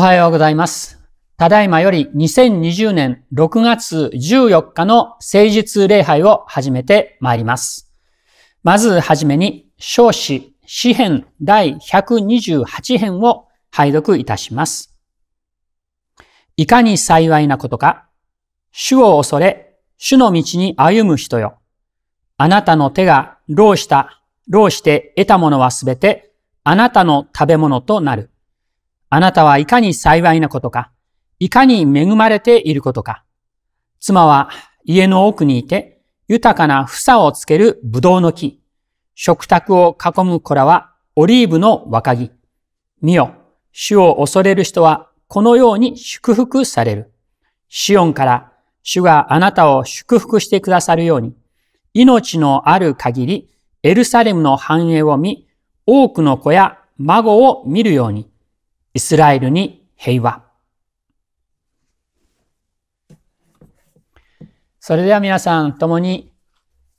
はようございます。ただいまより2020年6月14日の誠実礼拝を始めてまいります。まずはじめに、少子、詩編第128編を拝読いたします。いかに幸いなことか、主を恐れ、主の道に歩む人よ。あなたの手が労した、労して得たものはすべて、あなたの食べ物となる。あなたはいかに幸いなことか、いかに恵まれていることか。妻は家の奥にいて、豊かな房をつけるブドウの木。食卓を囲む子らはオリーブの若木。見よ、主を恐れる人はこのように祝福される。シオンから主があなたを祝福してくださるように、命のある限りエルサレムの繁栄を見、多くの子や孫を見るように、イスラエルに平和。それでは皆さん共に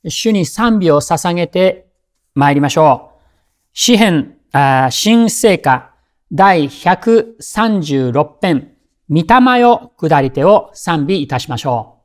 主に賛美を捧げて参りましょう。詩編、新聖歌第136編、御霊よ下り手を賛美いたしましょう。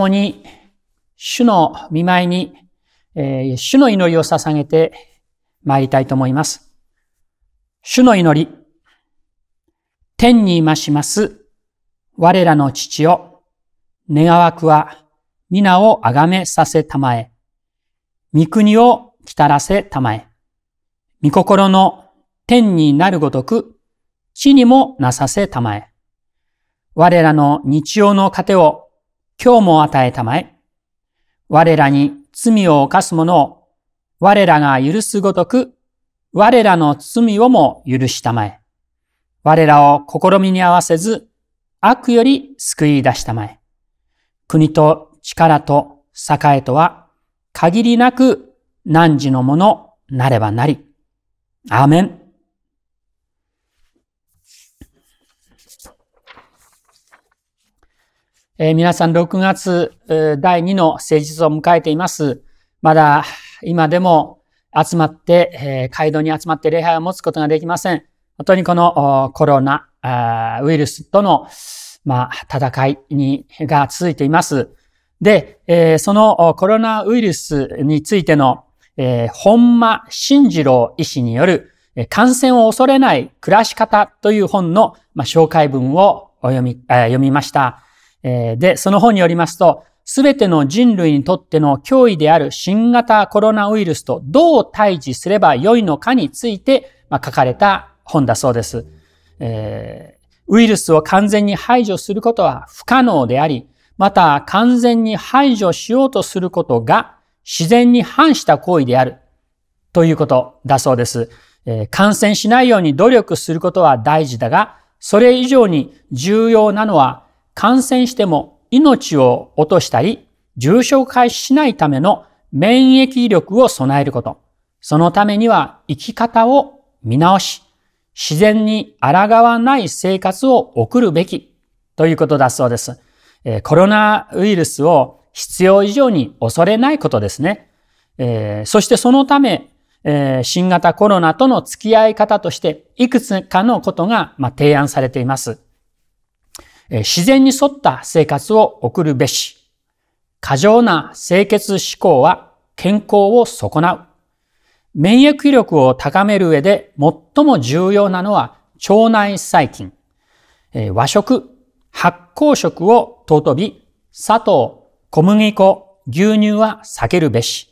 共に主の見舞いに、えー、主の祈りを捧げて参りたいと思います。主の祈り、天にいまします、我らの父を、願わくは、皆をあがめさせたまえ、御国を来たらせたまえ、御心の天になるごとく、地にもなさせたまえ、我らの日曜の糧を今日も与えたまえ。我らに罪を犯す者を、我らが許すごとく、我らの罪をも許したまえ。我らを試みに合わせず、悪より救い出したまえ。国と力と栄とは、限りなく何時のものなればなり。アーメン。えー、皆さん6月第2の誠実を迎えています。まだ今でも集まって、えー、街道に集まって礼拝を持つことができません。本当にこのコロナウイルスとの、まあ、戦いにが続いています。で、えー、そのコロナウイルスについての、えー、本間慎次郎医師による感染を恐れない暮らし方という本の、まあ、紹介文をお読み、えー、読みました。えで、その本によりますと、すべての人類にとっての脅威である新型コロナウイルスとどう対峙すればよいのかについて、ま書かれた本だそうです、えウイルスを完全に排除することは不可能であり、また完全に排除しようとすることが自然に反した行為であるということだそうです。え感染しないように努力することは大事だが、それ以上に重要なのは感染しても命を落としたり、重症化しないための免疫力を備えること。そのためには生き方を見直し、自然に抗わない生活を送るべきということだそうです。コロナウイルスを必要以上に恐れないことですね。えそしてそのため、え新型コロナとの付き合い方としていくつかのことが、まあ、提案されています。自然に沿った生活を送るべし。過剰な清潔思考は健康を損なう。免疫力を高める上で最も重要なのは腸内細菌。和食、発酵食を尊び、砂糖、小麦粉、牛乳は避けるべし。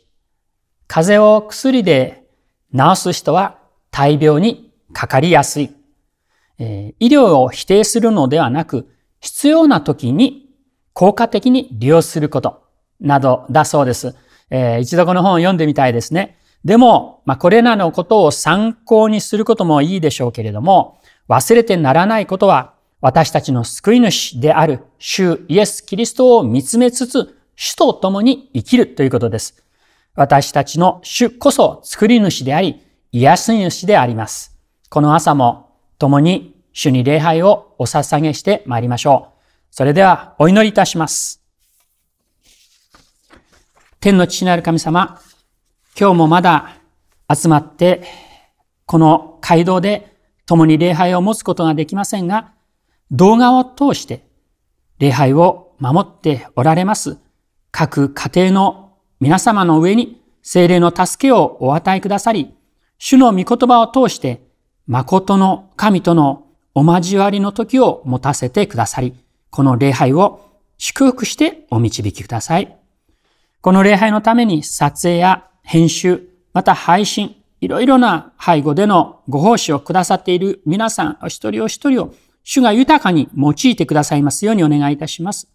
風邪を薬で治す人は大病にかかりやすい。医療を否定するのではなく、必要な時に効果的に利用することなどだそうです。えー、一度この本を読んでみたいですね。でも、まあ、これらのことを参考にすることもいいでしょうけれども、忘れてならないことは、私たちの救い主である主イエス・キリストを見つめつつ、主と共に生きるということです。私たちの主こそ作り主であり、癒し主であります。この朝も共に主に礼拝をお捧げしてまいりましょう。それでは、お祈りいたします。天の父なる神様、今日もまだ集まって、この街道で共に礼拝を持つことができませんが、動画を通して礼拝を守っておられます各家庭の皆様の上に精霊の助けをお与えくださり、主の御言葉を通して、誠の神とのお交わりの時を持たせてくださり、この礼拝を祝福してお導きください。この礼拝のために撮影や編集、また配信、いろいろな背後でのご奉仕をくださっている皆さん、お一人お一人を主が豊かに用いてくださいますようにお願いいたします。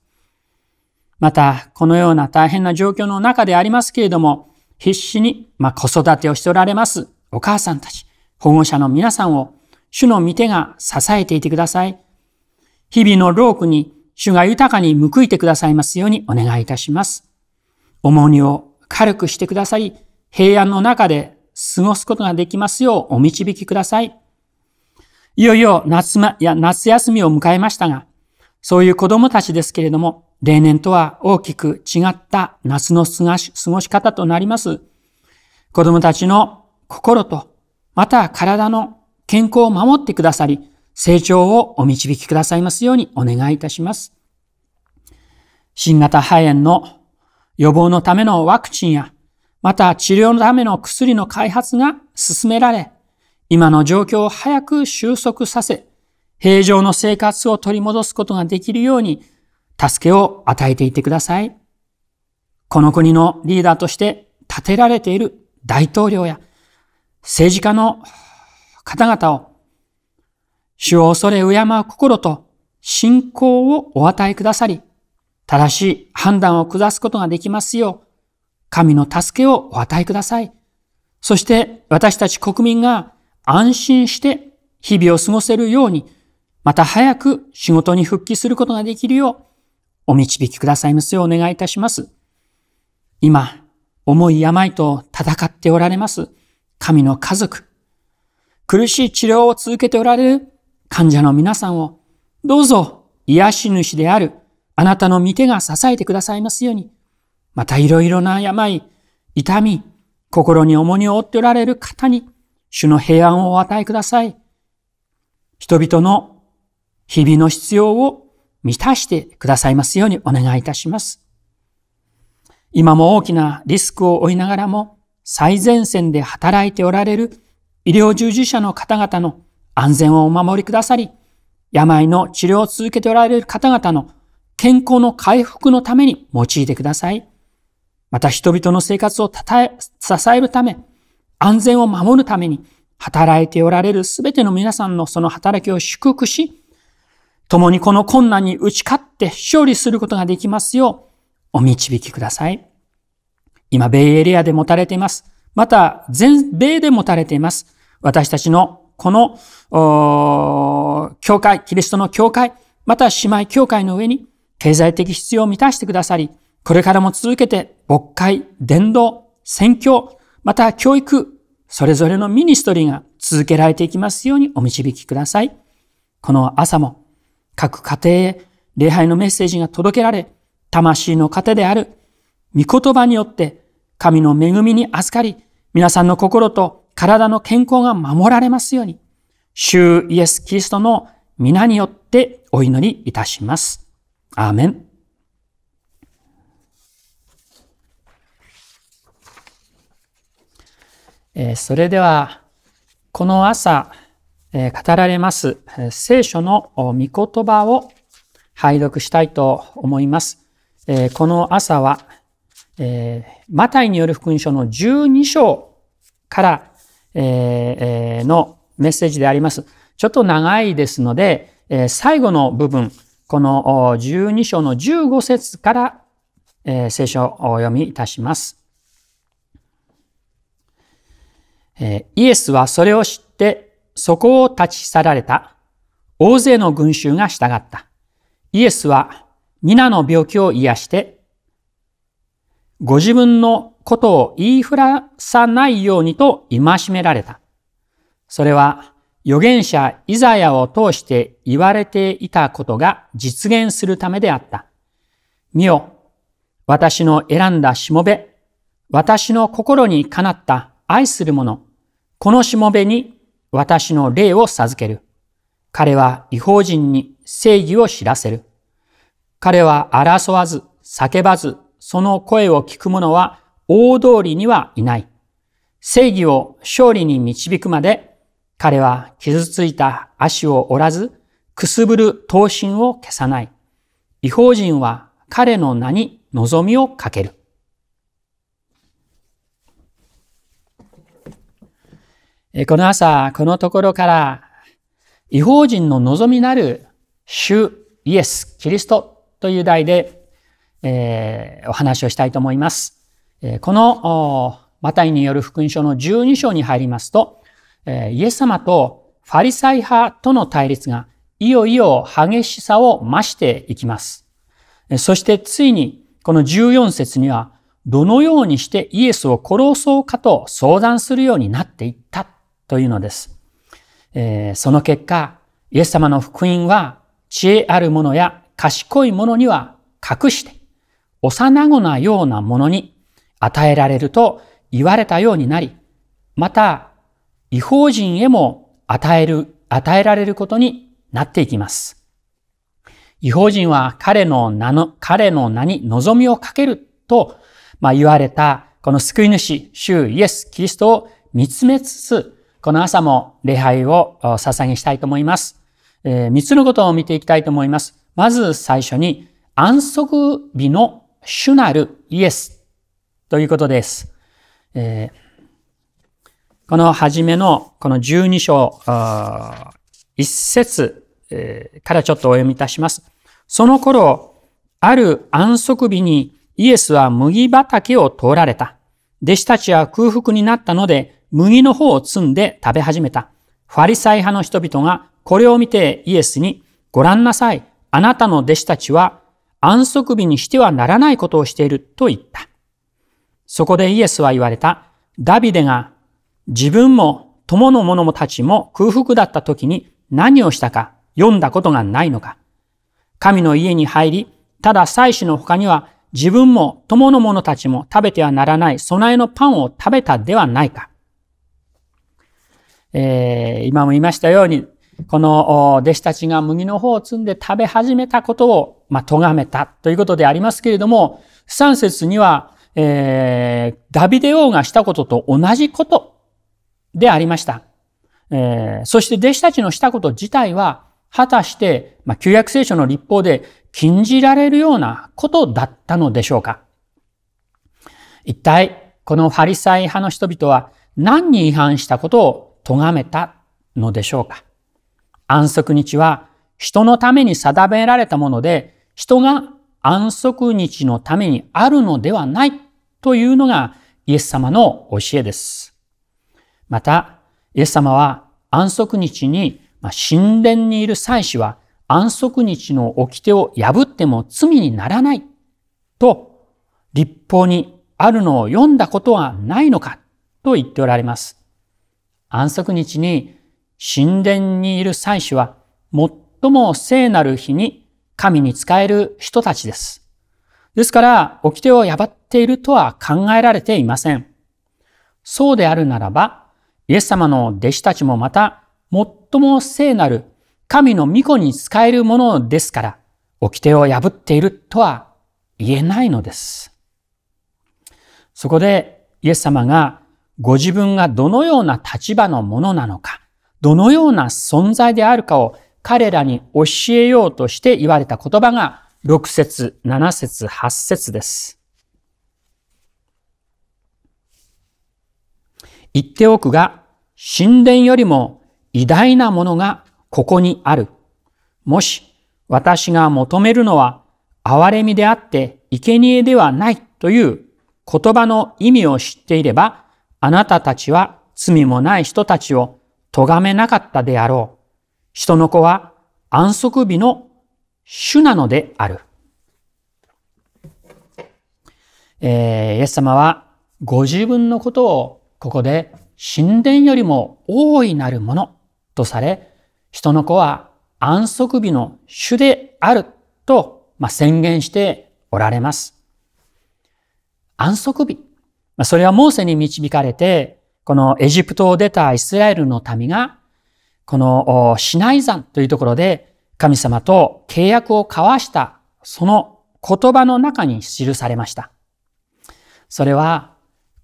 また、このような大変な状況の中でありますけれども、必死に、まあ、子育てをしておられますお母さんたち、保護者の皆さんを主の御手が支えていてください。日々の労苦に主が豊かに報いてくださいますようにお願いいたします。重荷を軽くしてくださり、平安の中で過ごすことができますようお導きください。いよいよ夏,、ま、や夏休みを迎えましたが、そういう子供たちですけれども、例年とは大きく違った夏の過ごし方となります。子供たちの心と、また体の健康を守ってくださり、成長をお導きくださいますようにお願いいたします。新型肺炎の予防のためのワクチンや、また治療のための薬の開発が進められ、今の状況を早く収束させ、平常の生活を取り戻すことができるように、助けを与えていってください。この国のリーダーとして立てられている大統領や、政治家の方々を、主を恐れ敬う心と信仰をお与えくださり、正しい判断を下すことができますよう、神の助けをお与えください。そして私たち国民が安心して日々を過ごせるように、また早く仕事に復帰することができるよう、お導きくださいますようお願いいたします。今、重い病と戦っておられます。神の家族、苦しい治療を続けておられる患者の皆さんを、どうぞ癒し主であるあなたの御手が支えてくださいますように、またいろいろな病、痛み、心に重荷を負っておられる方に、主の平安をお与えください。人々の日々の必要を満たしてくださいますようにお願いいたします。今も大きなリスクを負いながらも最前線で働いておられる医療従事者の方々の安全をお守りくださり、病の治療を続けておられる方々の健康の回復のために用いてください。また人々の生活をたたえ、支えるため、安全を守るために働いておられるすべての皆さんのその働きを祝福し、共にこの困難に打ち勝って勝利することができますよう、お導きください。今、米エリアで持たれています。また、全米で持たれています。私たちのこの、教会、キリストの教会、また姉妹教会の上に経済的必要を満たしてくださり、これからも続けて、牧会、伝道、宣教、また教育、それぞれのミニストリーが続けられていきますようにお導きください。この朝も、各家庭へ礼拝のメッセージが届けられ、魂の糧である、御言葉によって、神の恵みに預かり、皆さんの心と体の健康が守られますように、主イエス・キリストの皆によってお祈りいたします。アーメン。えー、それでは、この朝、えー、語られます聖書の御言葉を拝読したいと思います。えー、この朝は、マタイによる福音書の12章からえのメッセージであります。ちょっと長いですので、え最後の部分、この12章の15節から、え聖書をお読みいたします、えイエスはそれを知って、そこを立ち去られた。大勢の群衆が従った。イエスは皆の病気を癒してご自分のことを言いふらさないようにと戒められた。それは預言者イザヤを通して言われていたことが実現するためであった。見よ、私の選んだしもべ、私の心にかなった愛する者、このしもべに私の霊を授ける。彼は違法人に正義を知らせる。彼は争わず、叫ばず、その声を聞く者は大通りにはいない。正義を勝利に導くまで、彼は傷ついた足を折らず、くすぶる闘身を消さない。違法人は彼の名に望みをかける。この朝、このところから、違法人の望みなる主イエス・キリストという題でえー、お話をしたいと思います。えー、このマタイによる福音書の12章に入りますと、えー、イエス様とファリサイ派との対立がいよいよ激しさを増していきます。そしてついにこの14節にはどのようにしてイエスを殺そうかと相談するようになっていったというのです。えー、その結果、イエス様の福音は知恵ある者や賢い者には隠して、幼子なようなものに与えられると言われたようになり、また、違法人へも与える、与えられることになっていきます。違法人は彼の名の、彼の名に望みをかけると、まあ、言われた、この救い主、主イエス・キリストを見つめつつ、この朝も礼拝を捧げしたいと思います。えー、三つのことを見ていきたいと思います。まず最初に、安息日の主なるイエスということです。えー、この初めのこの12章、一節、えー、からちょっとお読みいたします。その頃、ある安息日にイエスは麦畑を通られた。弟子たちは空腹になったので、麦の方を摘んで食べ始めた。ファリサイ派の人々がこれを見てイエスに、ご覧なさい。あなたの弟子たちは安息日にしてはならないことをしていると言った。そこでイエスは言われた。ダビデが自分も友の者たちも空腹だった時に何をしたか読んだことがないのか。神の家に入り、ただ祭祀の他には自分も友の者たちも食べてはならない備えのパンを食べたではないか。えー、今も言いましたように、この弟子たちが麦の方を摘んで食べ始めたことを、まあ、咎めたということでありますけれども、3節には、えー、ダビデ王がしたことと同じことでありました。えー、そして弟子たちのしたこと自体は、果たして、まあ、旧約聖書の立法で禁じられるようなことだったのでしょうか。一体、このファリサイ派の人々は何に違反したことを咎めたのでしょうか。安息日は人のために定められたもので、人が安息日のためにあるのではないというのがイエス様の教えです。また、イエス様は安息日に、まあ、神殿にいる祭司は安息日の掟を破っても罪にならないと立法にあるのを読んだことはないのかと言っておられます。安息日に神殿にいる祭司は最も聖なる日に神に仕える人たちです。ですから、掟を破っているとは考えられていません。そうであるならば、イエス様の弟子たちもまた、最も聖なる神の御子に仕えるものですから、掟を破っているとは言えないのです。そこでイエス様がご自分がどのような立場のものなのか、どのような存在であるかを彼らに教えようとして言われた言葉が6節、7節、8節です。言っておくが、神殿よりも偉大なものがここにある。もし私が求めるのは憐れみであって生贄ではないという言葉の意味を知っていれば、あなたたちは罪もない人たちを咎めなかったであろう。人の子は安息日の主なのである。えー、イエス様はご自分のことをここで神殿よりも大いなるものとされ、人の子は安息日の主であると、ま宣言しておられます。安息日。まそれはモーセに導かれて、このエジプトを出たイスラエルの民が、このシナイ山というところで神様と契約を交わしたその言葉の中に記されました。それは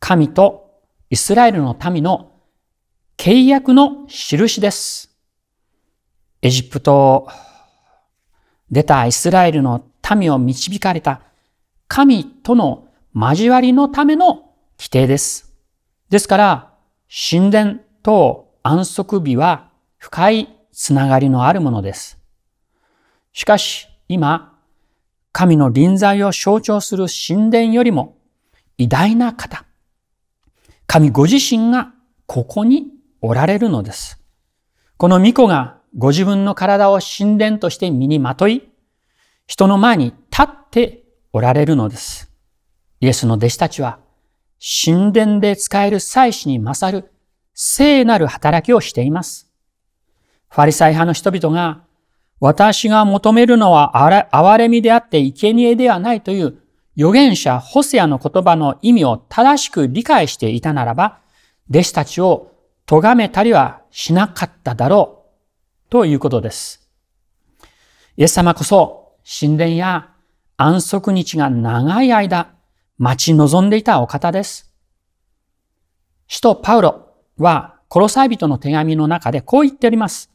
神とイスラエルの民の契約の印です。エジプトを出たイスラエルの民を導かれた神との交わりのための規定です。ですから、神殿と安息日は深いつながりのあるものです。しかし今、神の臨在を象徴する神殿よりも偉大な方、神ご自身がここにおられるのです。この巫女がご自分の体を神殿として身にまとい、人の前に立っておられるのです。イエスの弟子たちは神殿で使える祭祀に勝る聖なる働きをしています。ファリサイ派の人々が、私が求めるのは憐れみであって生贄ではないという預言者ホセアの言葉の意味を正しく理解していたならば、弟子たちを咎めたりはしなかっただろうということです。イエス様こそ神殿や安息日が長い間待ち望んでいたお方です。使徒パウロは、コロサイ人の手紙の中でこう言っております。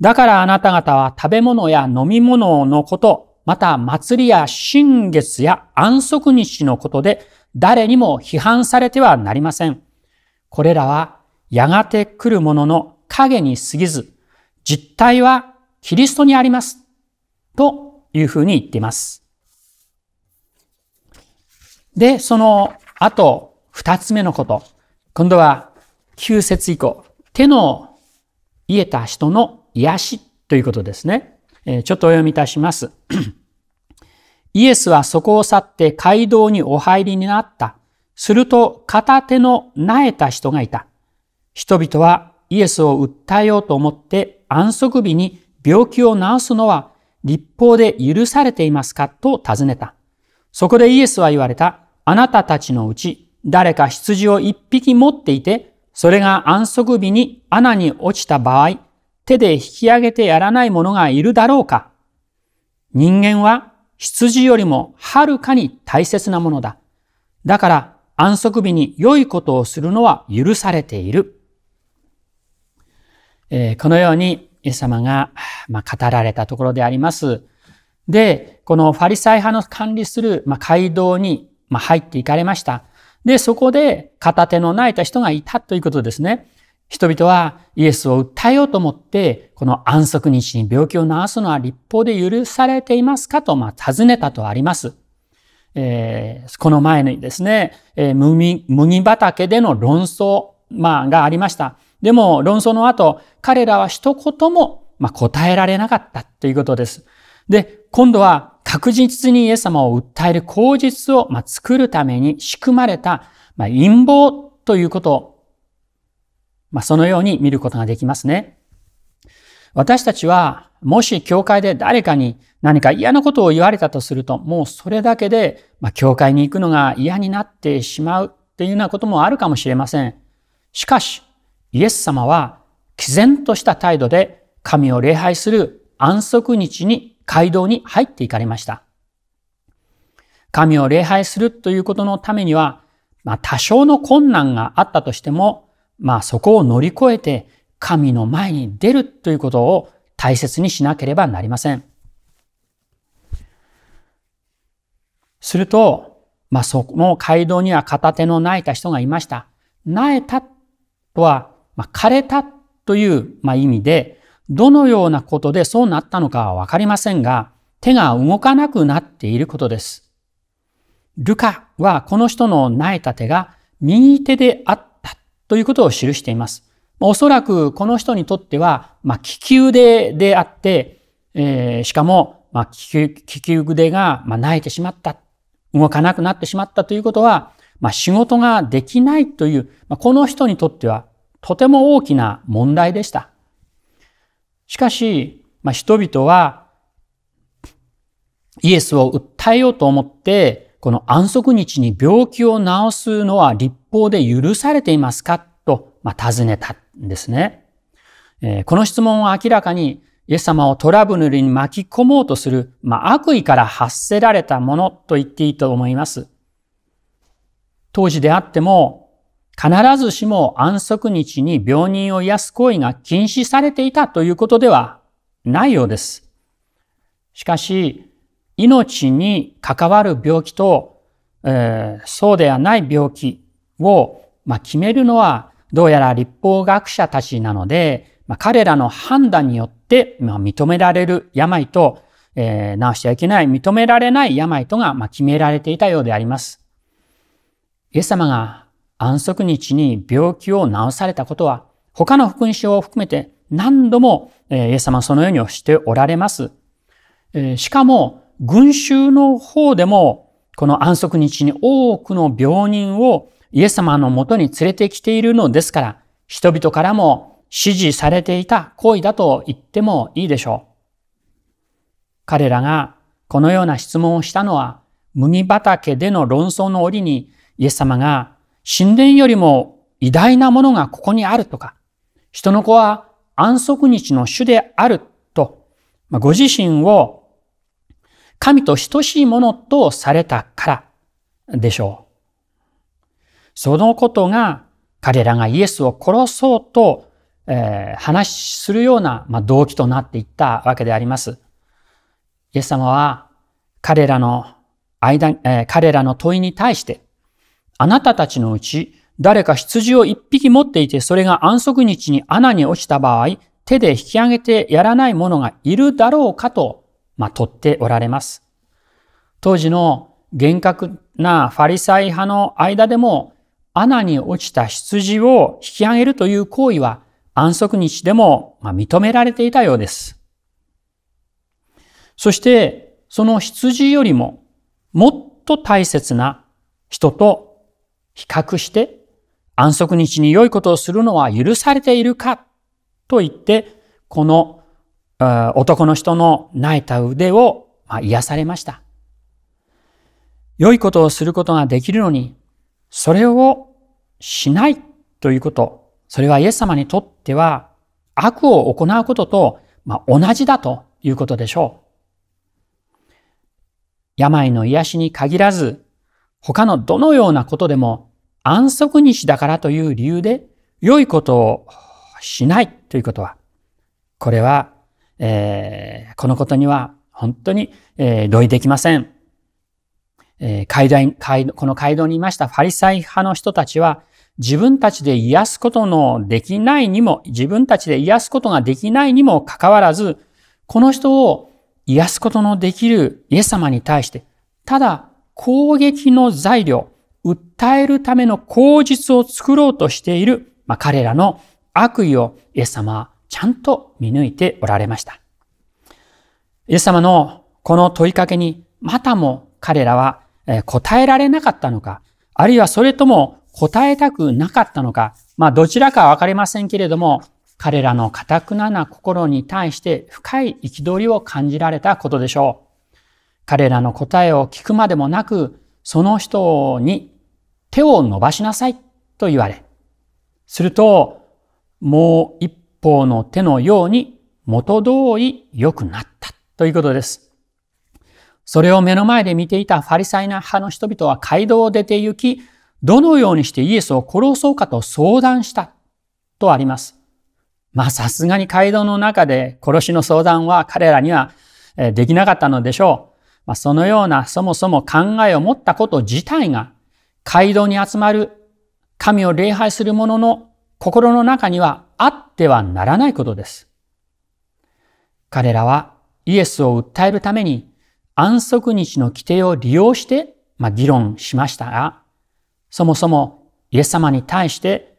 だからあなた方は食べ物や飲み物のこと、また祭りや新月や安息日のことで誰にも批判されてはなりません。これらはやがて来るものの影に過ぎず、実態はキリストにあります。というふうに言っています。で、その後、二つ目のこと。今度は、9節以降、手の癒えた人の癒しということですね。えー、ちょっとお読みいたします。イエスはそこを去って街道にお入りになった。すると片手の苗えた人がいた。人々はイエスを訴えようと思って安息日に病気を治すのは立法で許されていますかと尋ねた。そこでイエスは言われた。あなたたちのうち誰か羊を一匹持っていて、それが安息日に穴に落ちた場合、手で引き上げてやらない者がいるだろうか人間は羊よりもはるかに大切なものだ。だから安息日に良いことをするのは許されている。えー、このようにイエス様が、まあ、語られたところであります。で、このファリサイ派の管理する、まあ、街道にまあ、入っていかれました。で、そこで片手の泣いた人がいたということですね。人々はイエスを訴えようと思って、この安息日に病気を治すのは立法で許されていますかと、まあ、尋ねたとあります。えー、この前にですね、えー、麦麦畑での論争、まあ、がありました。でも、論争の後、彼らは一言も、まあ、答えられなかったということです。で、今度は確実にイエス様を訴える口実を、ま作るために仕組まれた、ま陰謀ということまそのように見ることができますね。私たちは、もし教会で誰かに何か嫌なことを言われたとすると、もうそれだけで、ま教会に行くのが嫌になってしまうっていうようなこともあるかもしれません。しかし、イエス様は、毅然とした態度で神を礼拝する安息日に街道に入っていかれました。神を礼拝するということのためには、まあ、多少の困難があったとしても、まあ、そこを乗り越えて神の前に出るということを大切にしなければなりません。すると、まあ、そこの街道には片手の泣いた人がいました。苗えたとは、まあ、枯れたという、まあ、意味で、どのようなことでそうなったのかはわかりませんが、手が動かなくなっていることです。ルカはこの人の苗た手が右手であったということを記しています。おそらくこの人にとっては、まあ、気球でであって、えー、しかも、まあ、気球気球腕が、まあ、泣いてしまった、動かなくなってしまったということは、まあ、仕事ができないという、まあ、この人にとってはとても大きな問題でした。しかし、まあ、人々はイエスを訴えようと思って、この安息日に病気を治すのは立法で許されていますかと、まあ、尋ねたんですね、えー、この質問は明らかにイエス様をトラブルに巻き込もうとする、まあ、悪意から発せられたものと言っていいと思います。当時であっても必ずしも安息日に病人を癒す行為が禁止されていたということではないようです。しかし、命に関わる病気と、えー、そうではない病気を、まあ、決めるのは、どうやら立法学者たちなので、まあ、彼らの判断によって、まあ、認められる病と、えー、治してはいけない、認められない病とが、ま決められていたようであります。イエス様が安息日に病気を治されたことは、他の福音書を含めて何度もイエス様はそのようにしておられます。しかも、群衆の方でも、この安息日に多くの病人をイエス様のもとに連れてきているのですから、人々からも支持されていた行為だと言ってもいいでしょう。彼らがこのような質問をしたのは、麦畑での論争の折にイエス様が神殿よりも偉大なものがここにあるとか、人の子は安息日の主であると、ご自身を神と等しいものとされたからでしょう。そのことが彼らがイエスを殺そうと、えー、話するような、まあ、動機となっていったわけであります。イエス様は彼らの間、えー、彼らの問いに対して、あなたたちのうち、誰か羊を一匹持っていて、それが安息日に穴に落ちた場合、手で引き上げてやらない者がいるだろうかと、ま取っておられます。当時の厳格なファリサイ派の間でも、穴に落ちた羊を引き上げるという行為は安息日でも認められていたようです。そして、その羊よりももっと大切な人と比較して、安息日に良いことをするのは許されているかと言って、この男の人の泣いた腕を癒されました。良いことをすることができるのに、それをしないということ、それはイエス様にとっては悪を行うことと同じだということでしょう。病の癒しに限らず、他のどのようなことでも安息日だからという理由で良いことをしないということは、これは、えー、このことには本当に、え同意できません。えー、段この街道にいましたファリサイ派の人たちは、自分たちで癒すことのできないにも、自分たちで癒すことができないにもかかわらず、この人を癒すことのできるイエス様に対して、ただ攻撃の材料、訴えるための口実を作ろうとしている、まあ、彼らの悪意をイエス様はちゃんと見抜いておられました。イエス様のこの問いかけに、またも彼らは答えられなかったのか、あるいはそれとも答えたくなかったのか、まあどちらかわかりませんけれども、彼らの堅くなな心に対して深い憤りを感じられたことでしょう。彼らの答えを聞くまでもなく、その人に手を伸ばしなさいと言われ、すると、もう一方の手のように元通り良くなったということです。それを目の前で見ていたファリサイナ派の人々は街道を出て行き、どのようにしてイエスを殺そうかと相談したとあります。まあさすがに街道の中で殺しの相談は彼らにはできなかったのでしょう。まあ、そのようなそもそも考えを持ったこと自体が、街道に集まる神を礼拝する者の心の中にはあってはならないことです。彼らはイエスを訴えるために安息日の規定を利用して、まあ、議論しましたが、そもそもイエス様に対して、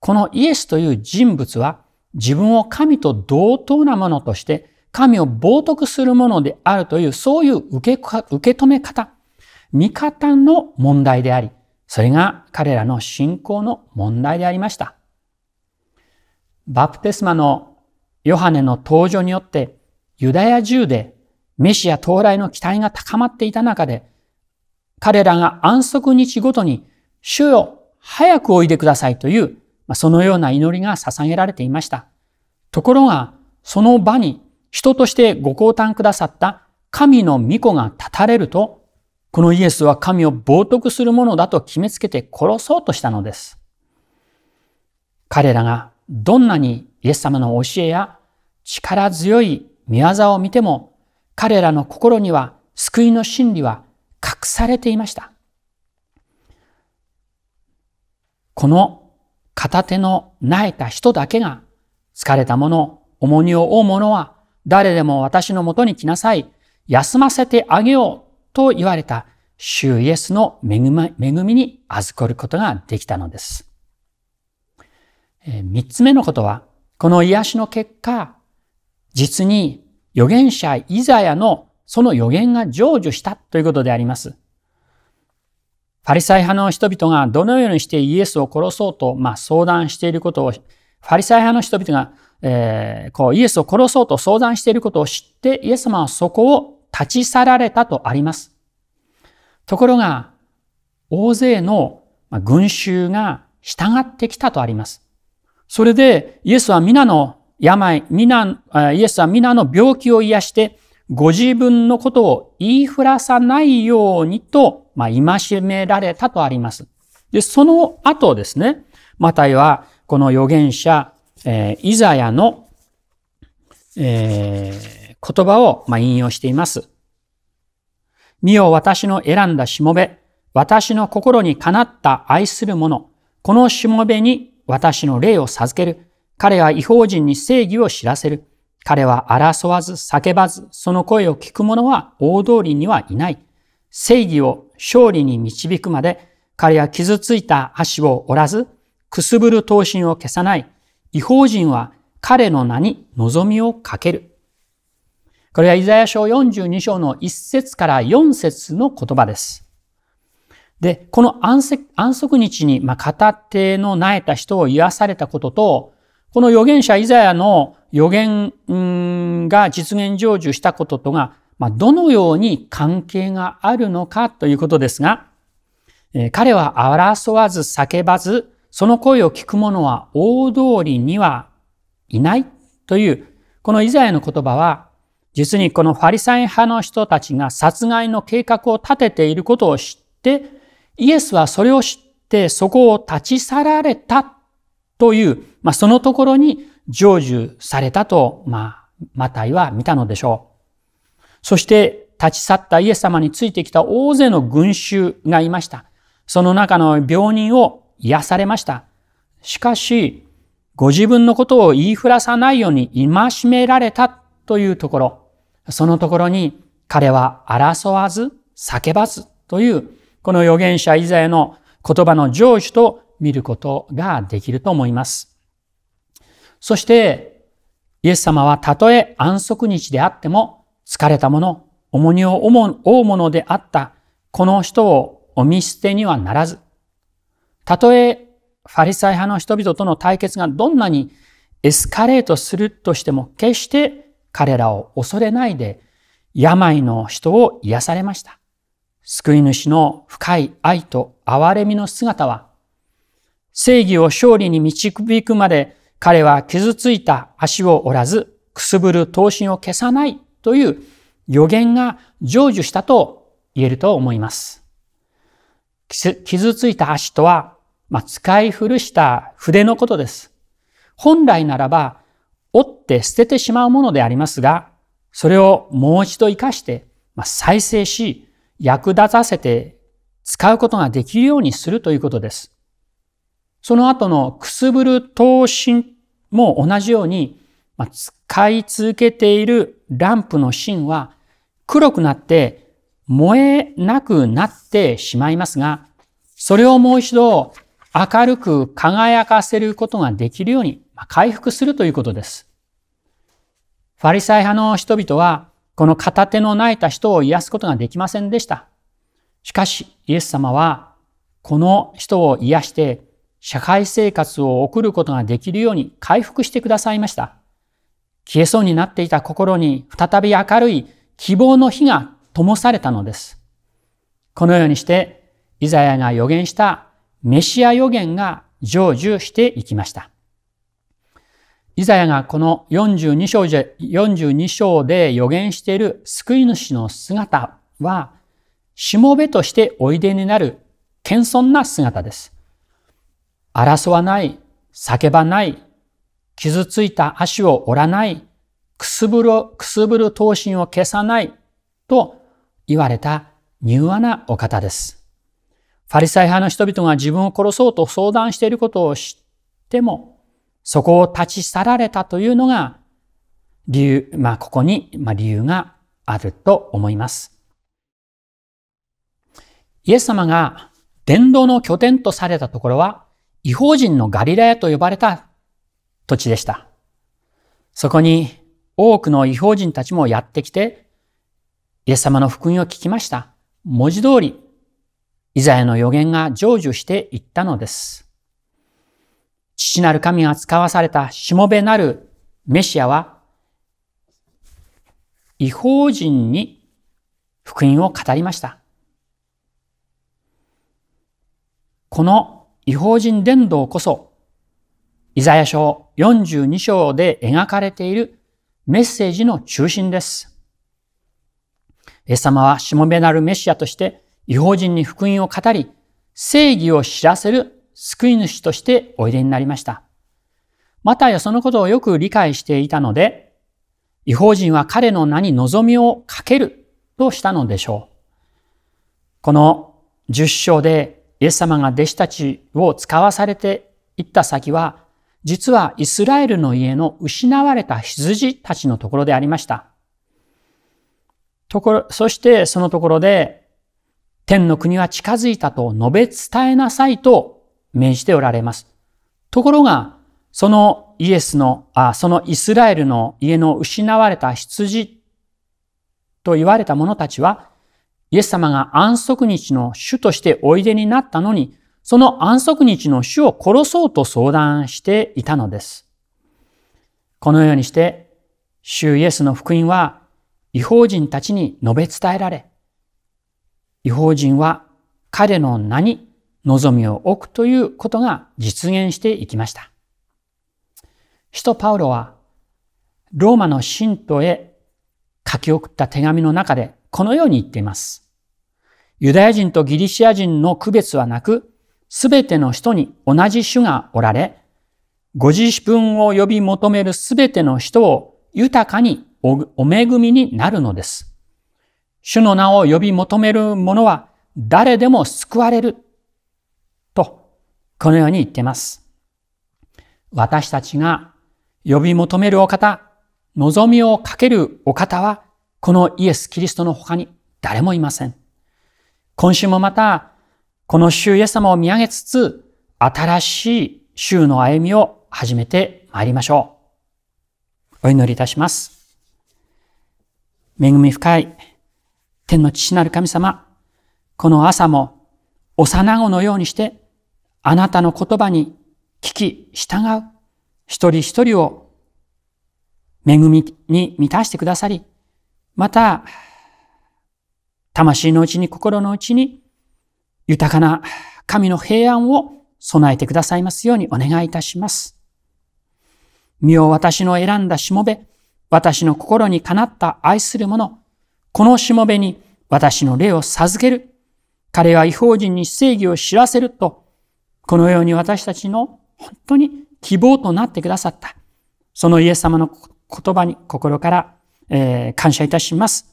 このイエスという人物は自分を神と同等なものとして神を冒涜するものであるという、そういう受け受け止め方、見方の問題であり、それが彼らの信仰の問題でありました。バプテスマのヨハネの登場によって、ユダヤ中でメシア到来の期待が高まっていた中で、彼らが安息日ごとに、主よ、早くおいでくださいという、そのような祈りが捧げられていました。ところが、その場に人としてご降誕くださった神の御子が立たれると、このイエスは神を冒涜するものだと決めつけて殺そうとしたのです。彼らがどんなにイエス様の教えや力強い見業を見ても、彼らの心には救いの真理は隠されていました。この片手の苗えた人だけが疲れた者、重荷を負う者は誰でも私のもとに来なさい。休ませてあげようと言われた主イエスの恵みに預かることができたのです。三つ目のことは、この癒しの結果、実に預言者イザヤのその予言が成就したということであります。ファリサイ派の人々がどのようにしてイエスを殺そうと、まあ、相談していることを、ファリサイ派の人々がえー、こうイエスを殺そうと相談していることを知って、イエス様はそこを立ち去られたとあります。ところが、大勢の群衆が従ってきたとあります。それで、イエスは皆の病、皆、イエスは皆の病気を癒して、ご自分のことを言いふらさないようにと、まあ、戒められたとあります。で、その後ですね、マタイは、この預言者、えー、イザヤの、えー、言葉を、まあ、引用しています。見よ私の選んだしもべ、私の心にかなった愛する者、このしもべに私の霊を授ける。彼は違法人に正義を知らせる。彼は争わず叫ばず、その声を聞く者は大通りにはいない。正義を勝利に導くまで、彼は傷ついた足を折らず、くすぶる刀身を消さない。違法人は彼の名に望みをかける。これはイザヤ書42章の1節から4節の言葉です。で、この安息日に、まあ、片手の苗えた人を癒されたことと、この預言者イザヤの預言が実現成就したこととが、まあ、どのように関係があるのかということですが、えー、彼は争わず叫ばず、その声を聞く者は大通りにはいないという、このイザヤの言葉は、実にこのファリサイ派の人たちが殺害の計画を立てていることを知って、イエスはそれを知ってそこを立ち去られたという、まあ、そのところに成就されたと、まあ、マタイは見たのでしょう。そして立ち去ったイエス様についてきた大勢の群衆がいました。その中の病人を癒されました。しかし、ご自分のことを言いふらさないように戒められたというところ、そのところに彼は争わず、叫ばずという、この預言者以前の言葉の成就と見ることができると思います。そして、イエス様はたとえ安息日であっても、疲れたもの、重荷を負うものであった、この人をお見捨てにはならず、たとえファリサイ派の人々との対決がどんなにエスカレートするとしても決して彼らを恐れないで病の人を癒されました。救い主の深い愛と憐れみの姿は正義を勝利に導くまで彼は傷ついた足を折らずくすぶる闘神を消さないという予言が成就したと言えると思います。傷ついた足とは、まあ、使い古した筆のことです。本来ならば、折って捨ててしまうものでありますが、それをもう一度活かして、まあ、再生し、役立たせて使うことができるようにするということです。その後のくすぶる闘身も同じように、まあ、使い続けているランプの芯は黒くなって燃えなくなってしまいますが、それをもう一度明るく輝かせることができるように回復するということです。ファリサイ派の人々は、この片手の泣いた人を癒すことができませんでした。しかし、イエス様は、この人を癒して、社会生活を送ることができるように回復してくださいました。消えそうになっていた心に再び明るい希望の火が灯されたのです。このようにして、イザヤが予言したメシア予言が成就していきました。イザヤがこの42章で ,42 章で予言している救い主の姿は、しもべとしておいでになる謙遜な姿です。争わない、叫ばない、傷ついた足を折らない、くすぶる、くすぶる闘心を消さないと言われた柔和なお方です。ファリサイ派の人々が自分を殺そうと相談していることを知っても、そこを立ち去られたというのが、理由、まあ、ここに、ま理由があると思います。イエス様が伝道の拠点とされたところは、違法人のガリラヤと呼ばれた土地でした。そこに多くの違法人たちもやってきて、イエス様の福音を聞きました。文字通り、イザヤの予言が成就していったのです。父なる神が使わされたしもべなるメシアは、違法人に福音を語りました。この違法人伝道こそ、イザヤ書42章で描かれているメッセージの中心です。イエス様はしもべなるメシアとして違法人に福音を語り、正義を知らせる救い主としておいでになりました。またやそのことをよく理解していたので、違法人は彼の名に望みをかけるとしたのでしょう。この十章でイエス様が弟子たちを使わされていった先は、実はイスラエルの家の失われた羊たちのところでありました。ところ、そしてそのところで、天の国は近づいたと述べ伝えなさいと命じておられます。ところが、そのイエスの、あそのイスラエルの家の失われた羊と言われた者たちは、イエス様が安息日の主としておいでになったのに、その安息日の主を殺そうと相談していたのです。このようにして、主イエスの福音は違法人たちに述べ伝えられ、違法人は彼の名に望みを置くということが実現していきました。使徒パウロはローマの信徒へ書き送った手紙の中でこのように言っています。ユダヤ人とギリシア人の区別はなく、すべての人に同じ種がおられ、ご自分を呼び求めるすべての人を豊かにお恵みになるのです。主の名を呼び求める者は誰でも救われる。と、このように言っています。私たちが呼び求めるお方、望みをかけるお方は、このイエス・キリストの他に誰もいません。今週もまた、この主イエス様を見上げつつ、新しい週の歩みを始めてまいりましょう。お祈りいたします。恵み深い天の父なる神様、この朝も幼子のようにしてあなたの言葉に聞き従う一人一人を恵みに満たしてくださり、また魂のうちに心のうちに豊かな神の平安を備えてくださいますようにお願いいたします。身を私の選んだしもべ、私の心にかなった愛する者、このしもべに私の霊を授ける。彼は違法人に正義を知らせると、このように私たちの本当に希望となってくださった。そのイエス様の言葉に心から、えー、感謝いたします。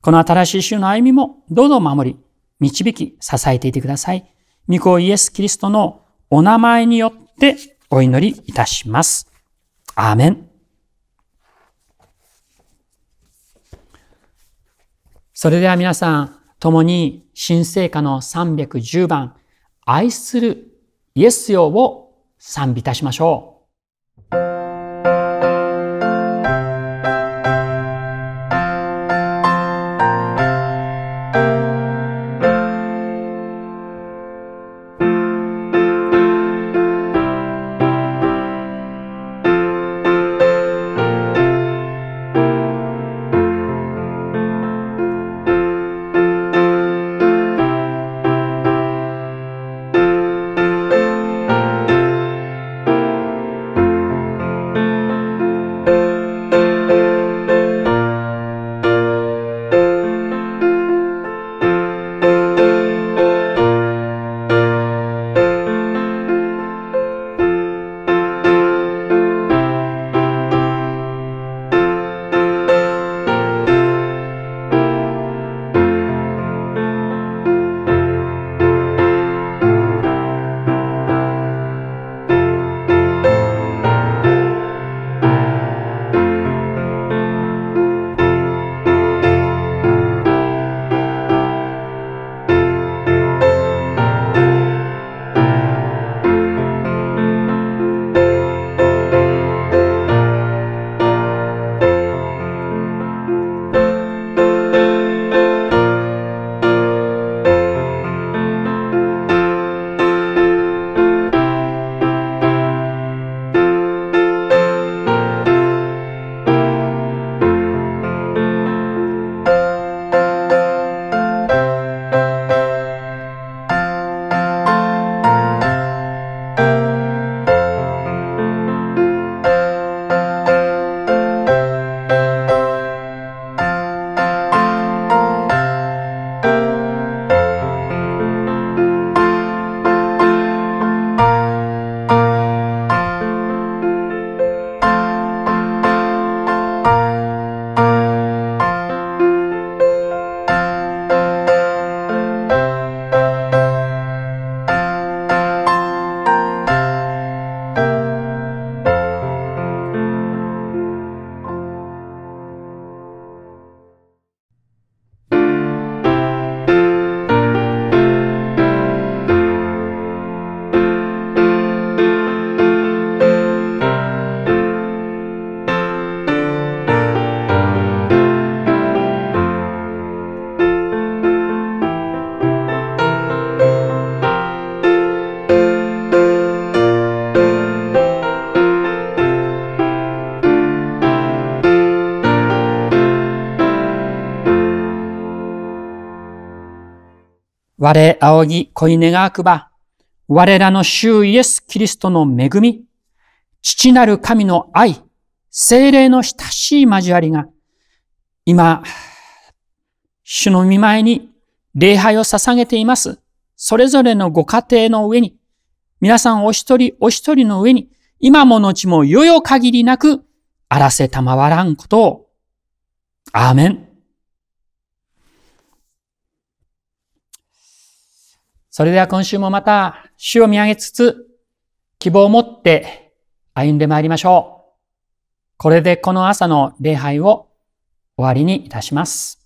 この新しい週の歩みもどうぞ守り、導き、支えていてください。御子イエス・キリストのお名前によってお祈りいたします。アーメン。それでは皆さん、共に新聖歌の310番、愛するイエスよを賛美いたしましょう。我仰ぎ恋願くば、我らの主イエス・キリストの恵み、父なる神の愛、精霊の親しい交わりが、今、主の見前に礼拝を捧げています。それぞれのご家庭の上に、皆さんお一人お一人の上に、今も後もよよ限りなく、あらせたまわらんことを。アーメン。それでは今週もまた主を見上げつつ、希望を持って歩んでまいりましょう。これでこの朝の礼拝を終わりにいたします。